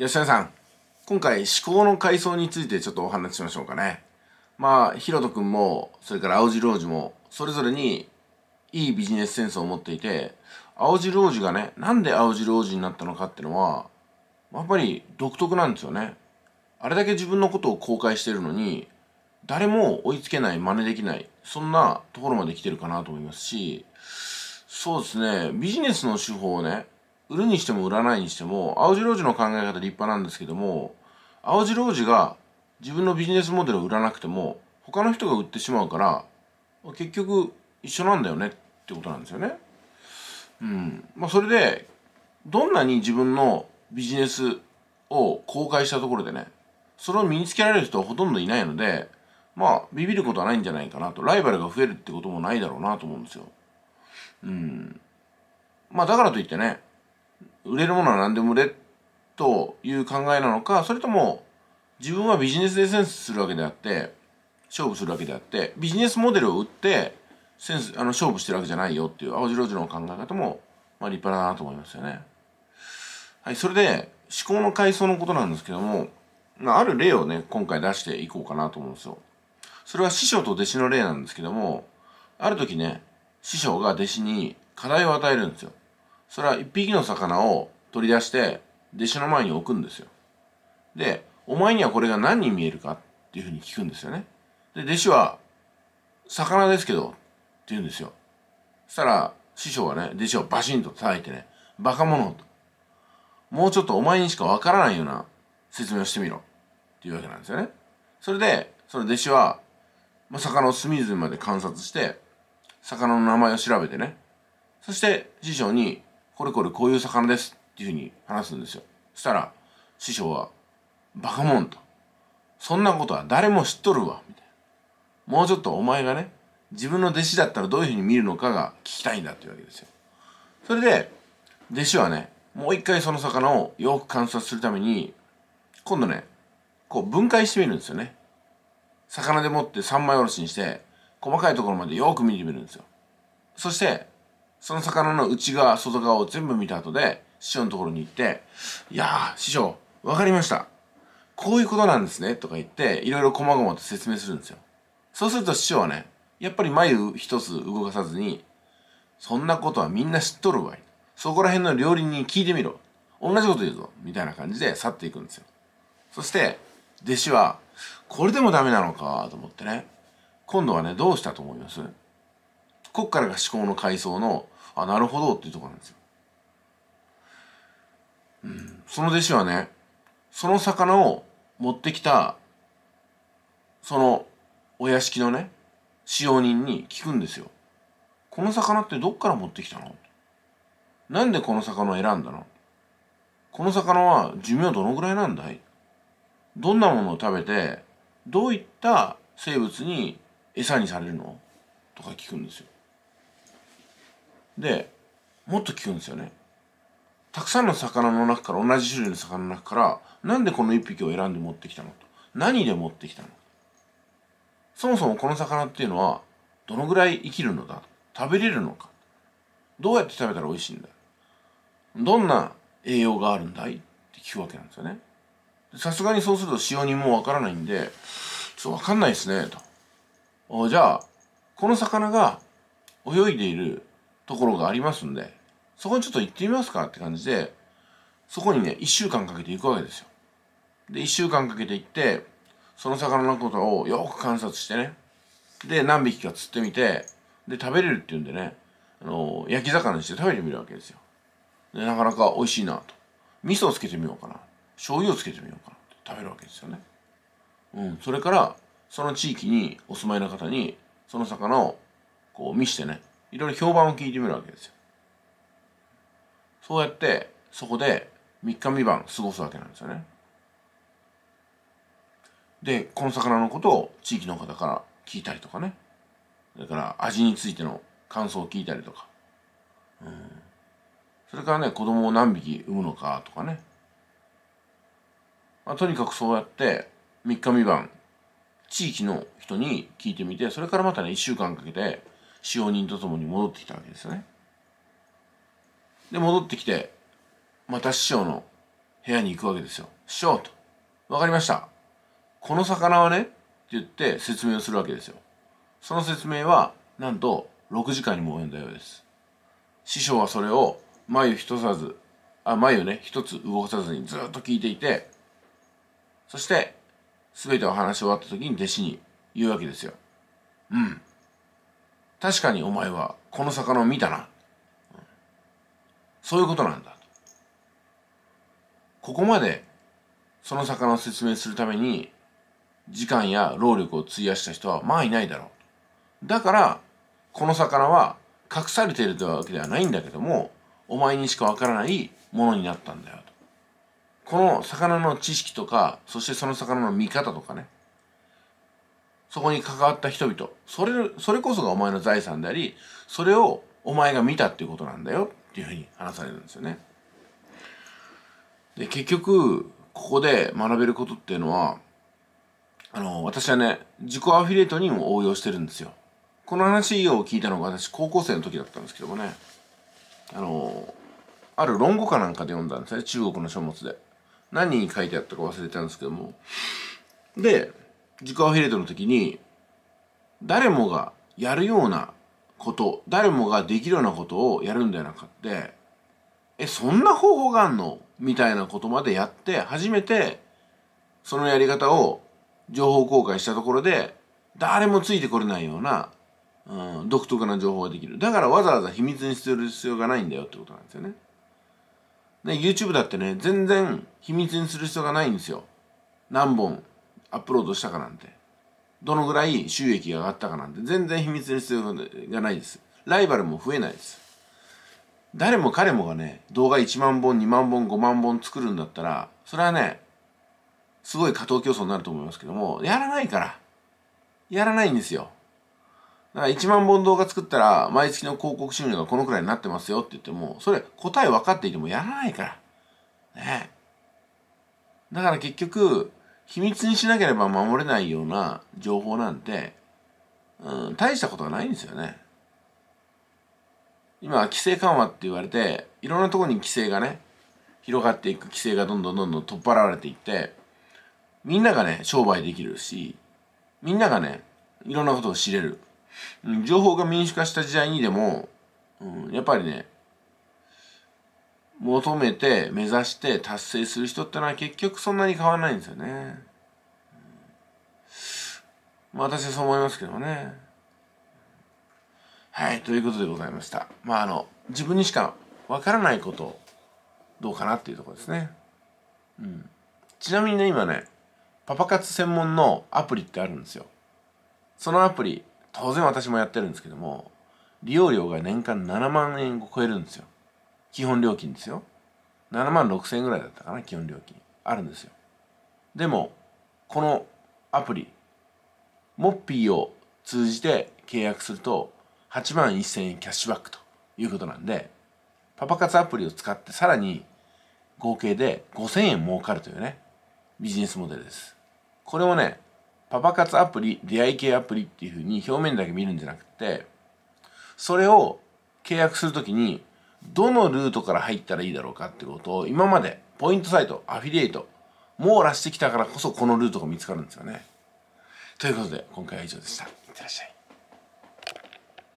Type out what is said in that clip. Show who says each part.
Speaker 1: 吉田さん、今回思考の階層についてちょっとお話ししましょうかね。まあ、ひろとくんも、それから青汁王子も、それぞれにいいビジネスセンスを持っていて、青汁王子がね、なんで青汁王子になったのかってのは、やっぱり独特なんですよね。あれだけ自分のことを公開してるのに、誰も追いつけない、真似できない、そんなところまで来てるかなと思いますし、そうですね、ビジネスの手法をね、売るにしても売らないにしても青白路の考え方立派なんですけども青白路が自分のビジネスモデルを売らなくても他の人が売ってしまうから結局一緒なんだよねってことなんですよね。うんまあ、それでどんなに自分のビジネスを公開したところでねそれを身につけられる人はほとんどいないのでまあビビることはないんじゃないかなとライバルが増えるってこともないだろうなと思うんですよ。うんまあだからといってね売れるものは何でも売れという考えなのかそれとも自分はビジネスでセンスするわけであって勝負するわけであってビジネスモデルを売ってセンスあの勝負してるわけじゃないよっていう青白々の考え方も、まあ、立派だなと思いますよね。はい、それで思考の階層のことなんですけども、まあ、ある例をね今回出していこうかなと思うんですよ。それは師匠と弟子の例なんですけどもある時ね師匠が弟子に課題を与えるんですよ。それは一匹の魚を取り出して弟子の前に置くんですよでお前にはこれが何に見えるかっていうふうに聞くんですよねで弟子は魚ですけどって言うんですよそしたら師匠はね弟子をバシンと叩いてねバカ者ともうちょっとお前にしかわからないような説明をしてみろっていうわけなんですよねそれでその弟子は、まあ、魚を隅々まで観察して魚の名前を調べてねそして師匠にこれこれこういう魚ですっていうふうに話すんですよ。そしたら、師匠は、バカもんと。そんなことは誰も知っとるわ。みたいな。もうちょっとお前がね、自分の弟子だったらどういうふうに見るのかが聞きたいんだっていうわけですよ。それで、弟子はね、もう一回その魚をよく観察するために、今度ね、こう分解してみるんですよね。魚でもって三枚おろしにして、細かいところまでよく見てみるんですよ。そして、その魚の内側、外側を全部見た後で、師匠のところに行って、いやー、師匠、わかりました。こういうことなんですね、とか言って、いろいろ細々と説明するんですよ。そうすると師匠はね、やっぱり眉一つ動かさずに、そんなことはみんな知っとるわい。そこら辺の料理人に聞いてみろ。同じこと言うぞ。みたいな感じで去っていくんですよ。そして、弟子は、これでもダメなのか、と思ってね。今度はね、どうしたと思いますこっからが思考の階層の、あ、なるほどっていうとこなんですよ。うん。その弟子はね、その魚を持ってきた、その、お屋敷のね、使用人に聞くんですよ。この魚ってどっから持ってきたのなんでこの魚を選んだのこの魚は寿命どのぐらいなんだいどんなものを食べて、どういった生物に餌にされるのとか聞くんですよ。でもっと聞くんですよねたくさんの魚の中から同じ種類の魚の中からなんでこの1匹を選んで持ってきたのと何で持ってきたのそもそもこの魚っていうのはどのぐらい生きるのだ食べれるのかどうやって食べたら美味しいんだどんな栄養があるんだいって聞くわけなんですよねさすがにそうすると使用人もわからないんでちょっとわかんないですねとじゃあこの魚が泳いでいるところがありますんで、そこにちょっと行ってみますかって感じで、そこにね、1週間かけて行くわけですよ。で、1週間かけて行って、その魚のことをよく観察してね、で、何匹か釣ってみて、で、食べれるっていうんでね、あのー、焼き魚にして食べてみるわけですよ。で、なかなか美味しいなと。味噌をつけてみようかな。醤油をつけてみようかなって食べるわけですよね。うん、それから、その地域にお住まいの方に、その魚をこう見してね、いろいろ評判を聞いてみるわけですよそうやってそこで3日3晩過ごすわけなんですよねでこの魚のことを地域の方から聞いたりとかねそれから味についての感想を聞いたりとか、うん、それからね子供を何匹産むのかとかね、まあ、とにかくそうやって3日3晩地域の人に聞いてみてそれからまたね1週間かけて使用人と共に戻ってきたわけですよね。で、戻ってきて、また師匠の部屋に行くわけですよ。師匠と。わかりました。この魚はね、って言って説明をするわけですよ。その説明は、なんと、6時間にも及んだようです。師匠はそれを、眉一さず、あ、眉ね、一つ動かさずにずっと聞いていて、そして、すべてお話し終わった時に弟子に言うわけですよ。うん。確かにお前はこの魚を見たな。そういうことなんだ。ここまでその魚を説明するために時間や労力を費やした人はまあいないだろう。だから、この魚は隠されているというわけではないんだけども、お前にしかわからないものになったんだよと。この魚の知識とか、そしてその魚の見方とかね、そこに関わった人々それそれこそがお前の財産でありそれをお前が見たっていうことなんだよっていうふうに話されるんですよね。で結局ここで学べることっていうのはあの私はね自己アフィリエイトにも応用してるんですよ。この話を聞いたのが私高校生の時だったんですけどもねあのある論語かなんかで読んだんですね中国の書物で。何に書いてあったか忘れたんですけども。で自己アフィリートの時に誰もがやるようなこと誰もができるようなことをやるんじゃなくってえそんな方法があんのみたいなことまでやって初めてそのやり方を情報公開したところで誰もついてこれないような、うん、独特な情報ができるだからわざわざ秘密にする必要がないんだよってことなんですよねで YouTube だってね全然秘密にする必要がないんですよ何本アップロードしたかなんて、どのぐらい収益が上がったかなんて、全然秘密に必要がないです。ライバルも増えないです。誰も彼もがね、動画1万本、2万本、5万本作るんだったら、それはね、すごい過当競争になると思いますけども、やらないから。やらないんですよ。だから1万本動画作ったら、毎月の広告収入がこのくらいになってますよって言っても、それ答え分かっていてもやらないから。ねだから結局、秘密にしなければ守れないような情報なんて、うん、大したことがないんですよね。今、規制緩和って言われて、いろんなところに規制がね、広がっていく規制がどんどんどんどん取っ払われていって、みんながね、商売できるし、みんながね、いろんなことを知れる。うん、情報が民主化した時代にでも、うん、やっぱりね、求めて目指して達成する人ってのは結局そんなに変わらないんですよね。まあ、私はそう思いますけどね。はい、ということでございました。まああの、自分にしかわからないこと、どうかなっていうところですね。うん。ちなみにね、今ね、パパ活専門のアプリってあるんですよ。そのアプリ、当然私もやってるんですけども、利用料が年間7万円を超えるんですよ。基本料金ですよ。7万6千円ぐらいだったかな、基本料金。あるんですよ。でも、このアプリ、モッピーを通じて契約すると、8万1千円キャッシュバックということなんで、パパ活アプリを使ってさらに合計で5000円儲かるというね、ビジネスモデルです。これをね、パパ活アプリ、出会い系アプリっていうふうに表面だけ見るんじゃなくて、それを契約するときにどのルートから入ったらいいだろうかってことを今までポイントサイトアフィリエイト網羅してきたからこそこのルートが見つかるんですよね。ということで今回は以上でした。いってらっしゃい。